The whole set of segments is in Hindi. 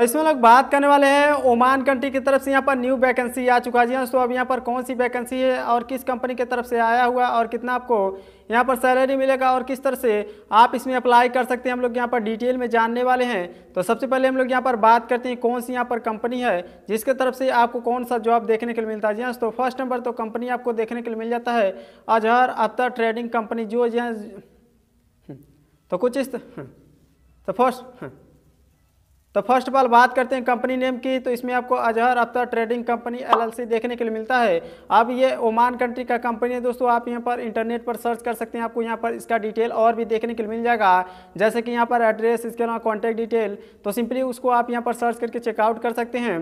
तो इसमें लोग बात करने वाले हैं ओमान कंट्री की तरफ से यहाँ पर न्यू वैकेंसी आ चुका है जी दोस्तों अब यहाँ पर कौन सी वैकेंसी है और किस कंपनी की तरफ से आया हुआ और कितना आपको यहाँ पर सैलरी मिलेगा और किस तरह से आप इसमें अप्लाई कर सकते हैं हम लोग यहाँ पर डिटेल में जानने वाले हैं तो सबसे पहले हम लोग यहाँ पर बात करते हैं कौन सी यहाँ पर कंपनी है जिसके तरफ से आपको कौन सा जॉब देखने के लिए मिलता है जी दोस्तों फर्स्ट नंबर तो कंपनी तो आपको देखने के लिए मिल जाता है अजहर अतर ट्रेडिंग कंपनी जो जी तो कुछ इस तो फर्स्ट तो फर्स्ट ऑफ ऑल बात करते हैं कंपनी नेम की तो इसमें आपको Azhar Aftar trading company LLC देखने के लिए मिलता है अब ये ओमान कंट्री का कंपनी है दोस्तों आप यहाँ पर इंटरनेट पर सर्च कर सकते हैं आपको यहाँ पर इसका डिटेल और भी देखने के लिए मिल जाएगा जैसे कि यहाँ पर एड्रेस इसके अलावा कॉन्टैक्ट डिटेल तो सिंपली उसको आप यहाँ पर सर्च करके चेकआउट कर सकते हैं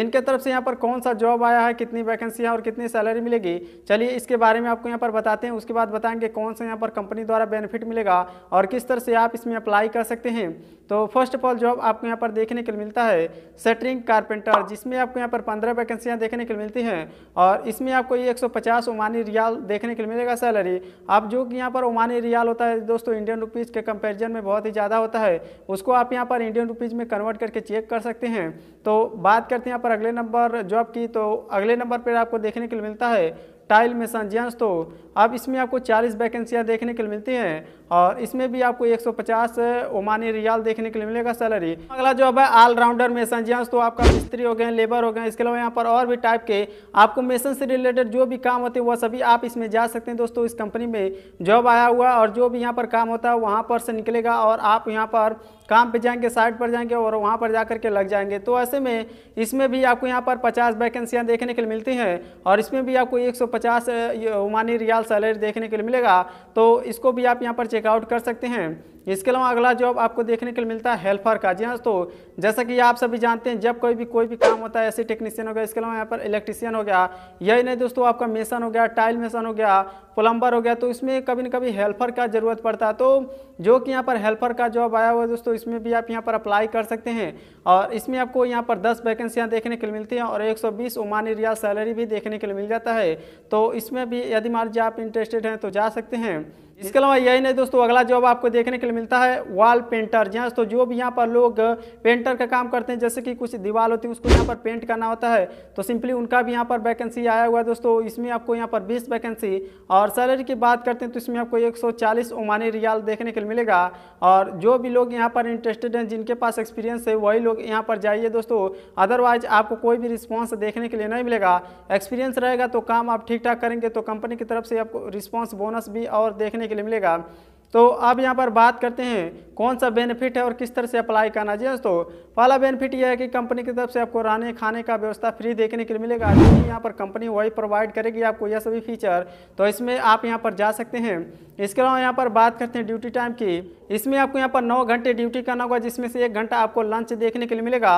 इनके तरफ से यहाँ पर कौन सा जॉब आया है कितनी वैकेंसी है और कितनी सैलरी मिलेगी चलिए इसके बारे में आपको यहाँ पर बताते हैं उसके बाद बताएंगे कौन सा यहाँ पर कंपनी द्वारा बेनिफिट मिलेगा और किस तरह से आप इसमें अप्लाई कर सकते हैं तो फर्स्ट ऑफ ऑल जॉब आपको यहाँ पर देखने के लिए मिलता है सेटरिंग कारपेंटर जिसमें आपको यहाँ पर पंद्रह वैकेंसियाँ देखने के लिए मिलती हैं और इसमें आपको ये एक सौ पचास ओमानी रियाल देखने के लिए मिलेगा सैलरी आप जो कि यहाँ पर ओमानी रियाल होता है दोस्तों इंडियन रुपीज़ के कंपेरिजन में बहुत ही ज़्यादा होता है उसको आप यहाँ पर इंडियन रुपीज़ में कन्वर्ट करके चेक कर सकते हैं तो बात करते हैं यहाँ पर अगले नंबर जॉब की तो अगले नंबर पर आपको देखने के लिए मिलता है टाइल में संज्ञांश तो अब इसमें आपको 40 वैकेंसियाँ देखने के लिए मिलती हैं और इसमें भी आपको 150 ओमानी रियाल देखने के लिए मिलेगा सैलरी अगला जॉब है ऑलराउंडर मेसन जी तो आपका मिस्त्री हो गए लेबर हो गए इसके अलावा यहाँ पर और भी टाइप के आपको मेसन से रिलेटेड जो भी काम होते हैं वह सभी आप इसमें जा सकते हैं दोस्तों इस कंपनी में जॉब आया हुआ और जो भी यहाँ पर काम होता है वहाँ पर से निकलेगा और आप यहाँ पर काम पे जाएंगे साइट पर जाएंगे और वहाँ पर जा के लग जाएंगे तो ऐसे में इसमें भी आपको यहाँ पर 50 वैकेंसियाँ देखने के लिए मिलती हैं और इसमें भी आपको 150 सौ ओमानी रियाल सैलरी देखने के लिए मिलेगा तो इसको भी आप यहाँ पर चेकआउट कर सकते हैं इसके अलावा अगला जॉब आपको देखने के लिए मिलता है हेल्पर का जी हाँ तो जैसा कि आप सभी जानते हैं जब कोई भी कोई भी काम होता है ऐसे टेक्नीशियन हो गया इसके अलावा यहाँ पर इलेक्ट्रीशियन हो गया यही नहीं दोस्तों आपका मेसन हो गया टाइल मेसन हो गया प्लम्बर हो गया तो इसमें कभी ना कभी हेल्पर का ज़रूरत पड़ता है तो जो कि यहाँ पर हेल्पर का जॉब आया हुआ है दोस्तों इसमें भी आप यहाँ पर अप्लाई कर सकते हैं और इसमें आपको यहाँ पर 10 वैकेंसियाँ देखने के लिए मिलती हैं और 120 ओमान रियाल सैलरी भी देखने के लिए मिल जाता है तो इसमें भी यदि मान लीजिए आप इंटरेस्टेड हैं तो जा सकते हैं इसके अलावा यही नहीं दोस्तों अगला जॉब आपको देखने के लिए मिलता है वॉल पेंटर जहाँ तो जो भी यहाँ पर लोग पेंटर का काम करते हैं जैसे कि कुछ दीवार होती है उसको यहाँ पर पेंट करना होता है तो सिंपली उनका भी यहाँ पर वैकेंसी आया हुआ है दोस्तों इसमें आपको यहाँ पर बीस वैकेंसी और सैलरी की बात करते हैं तो इसमें आपको एक सौ ओमानी रियाल देखने के लिए मिलेगा और जो भी लोग यहाँ पर इंटरेस्टेड हैं जिनके पास एक्सपीरियंस है वही लोग यहाँ पर जाइए दोस्तों अदरवाइज आपको कोई भी रिस्पॉन्स देखने के लिए नहीं मिलेगा एक्सपीरियंस रहेगा तो काम आप ठीक ठाक करेंगे तो कंपनी की तरफ से आपको रिस्पॉन्स बोनस भी और देखने के लिए मिलेगा तो अब यहाँ पर बात करते हैं कौन सा बेनिफिट है और किस तरह से अप्लाई करना चाहिए दोस्तों पहला बेनिफिट यह है कि कंपनी की तरफ से आपको रहने खाने का व्यवस्था फ्री देखने के लिए मिलेगा क्योंकि यहाँ पर कंपनी वही प्रोवाइड करेगी आपको यह सभी फीचर तो इसमें आप यहाँ पर जा सकते हैं इसके अलावा यहाँ पर बात करते हैं ड्यूटी टाइम की इसमें आपको यहाँ पर नौ घंटे ड्यूटी करना होगा जिसमें से एक घंटा आपको लंच देखने के लिए मिलेगा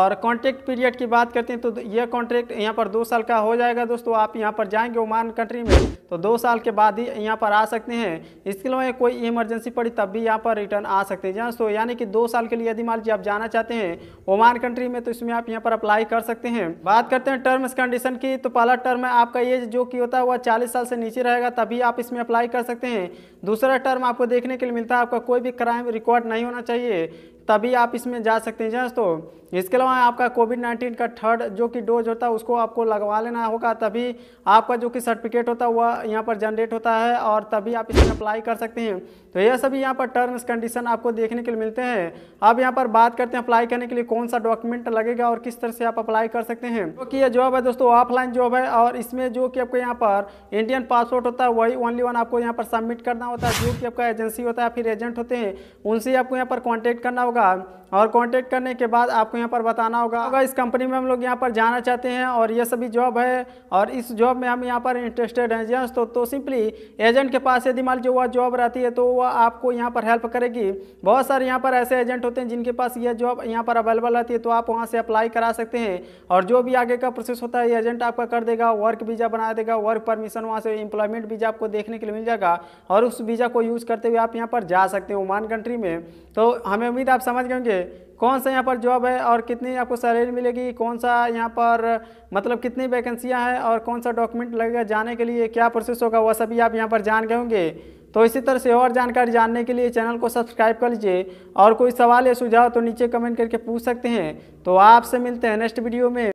और कॉन्ट्रैक्ट पीरियड की बात करते हैं तो यह कॉन्ट्रैक्ट यहाँ पर दो साल का हो जाएगा दोस्तों आप यहाँ पर जाएंगे ओमान कंट्री में तो दो साल के बाद ही यहाँ पर आ सकते हैं इसके अलावा कोई इमरजेंसी पड़ी तब भी यहाँ पर रिटर्न आ सकते हैं जहाँ दोस्तों यानी कि दो साल के लिए यदि मान लीजिए आप जाना चाहते हैं ओमान कंट्री में तो इसमें आप यहाँ पर अप्लाई कर सकते हैं बात करते हैं टर्म्स कंडीशन की तो पहला टर्म है आपका एज जो कि होता है वह चालीस साल से नीचे रहेगा तभी आप इसमें अप्लाई कर सकते हैं दूसरा टर्म आपको देखने के लिए मिलता है आपका कोई भी क्राइम रिकॉर्ड नहीं होना चाहिए तभी आप इसमें जा सकते हैं दोस्तों इसके अलावा आपका कोविड नाइन्टीन का थर्ड जो कि डोज होता है उसको आपको लगवा लेना होगा तभी आपका जो कि सर्टिफिकेट होता है वह यहाँ पर जनरेट होता है और तभी आप इसमें अप्लाई कर सकते हैं तो यह सभी यहाँ पर टर्म्स कंडीशन आपको देखने के लिए मिलते हैं अब यहाँ पर बात करते हैं अप्लाई करने के लिए कौन सा डॉक्यूमेंट लगेगा और किस तरह से आप अप्लाई कर सकते हैं क्योंकि तो यह जॉब है दोस्तों ऑफलाइन जॉब है और इसमें जो कि आपको यहाँ पर इंडियन पासपोर्ट होता है वही ओनली वन आपको यहाँ पर सबमिट करना होता है जो कि आपका एजेंसी होता है फिर एजेंट होते हैं उनसे आपको यहाँ पर कॉन्टैक्ट करना దాదాపుగా और कॉन्टैक्ट करने के बाद आपको यहाँ पर बताना होगा अगर इस कंपनी में हम लोग यहाँ पर जाना चाहते हैं और ये सभी जॉब है और इस जॉब में हम यहाँ पर इंटरेस्टेड हैं जी तो, तो सिंपली एजेंट के पास यदि मान जो वह जॉब रहती है तो वह आपको यहाँ पर हेल्प करेगी बहुत सारे यहाँ पर ऐसे एजेंट होते हैं जिनके पास यह जॉब यहाँ पर अवेलेबल रहती है तो आप वहाँ से अप्लाई करा सकते हैं और जो भी आगे का प्रोसेस होता है एजेंट आपका कर देगा वर्क वीज़ा बना देगा वर्क परमिशन वहाँ से एम्प्लॉयमेंट वीज़ा आपको देखने के लिए मिल जाएगा और उस वीज़ा को यूज़ करते हुए आप यहाँ पर जा सकते हैं ओमान कंट्री में तो हमें उम्मीद आप समझ गए कौन सा यहाँ पर जॉब है और कितनी आपको सैलरी मिलेगी कौन सा यहाँ पर मतलब कितनी वैकेंसियाँ हैं और कौन सा डॉक्यूमेंट लगेगा जाने के लिए क्या प्रोसेस होगा वह सभी आप यहाँ पर जान गए होंगे तो इसी तरह से और जानकारी जानने के लिए चैनल को सब्सक्राइब कर लीजिए और कोई सवाल या सुझाव तो नीचे कमेंट करके पूछ सकते हैं तो आपसे मिलते हैं नेक्स्ट वीडियो में